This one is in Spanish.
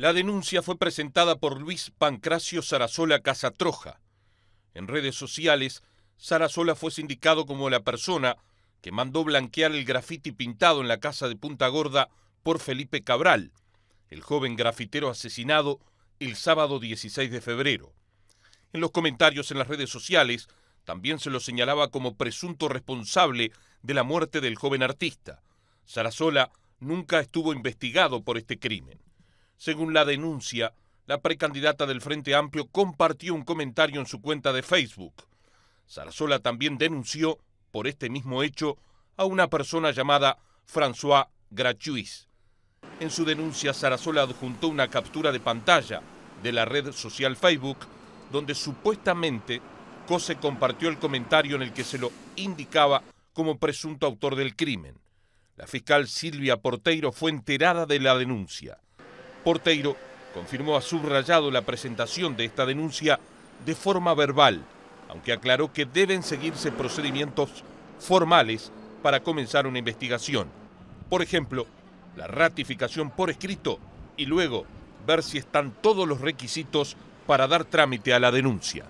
La denuncia fue presentada por Luis Pancracio Sarasola Casatroja. En redes sociales, Sarasola fue sindicado como la persona que mandó blanquear el grafiti pintado en la casa de Punta Gorda por Felipe Cabral, el joven grafitero asesinado el sábado 16 de febrero. En los comentarios en las redes sociales también se lo señalaba como presunto responsable de la muerte del joven artista. Sarasola nunca estuvo investigado por este crimen. Según la denuncia, la precandidata del Frente Amplio compartió un comentario en su cuenta de Facebook. Zarazola también denunció, por este mismo hecho, a una persona llamada François Grachuis. En su denuncia, Zarazola adjuntó una captura de pantalla de la red social Facebook, donde supuestamente Cose compartió el comentario en el que se lo indicaba como presunto autor del crimen. La fiscal Silvia Porteiro fue enterada de la denuncia. Porteiro confirmó a subrayado la presentación de esta denuncia de forma verbal, aunque aclaró que deben seguirse procedimientos formales para comenzar una investigación. Por ejemplo, la ratificación por escrito y luego ver si están todos los requisitos para dar trámite a la denuncia.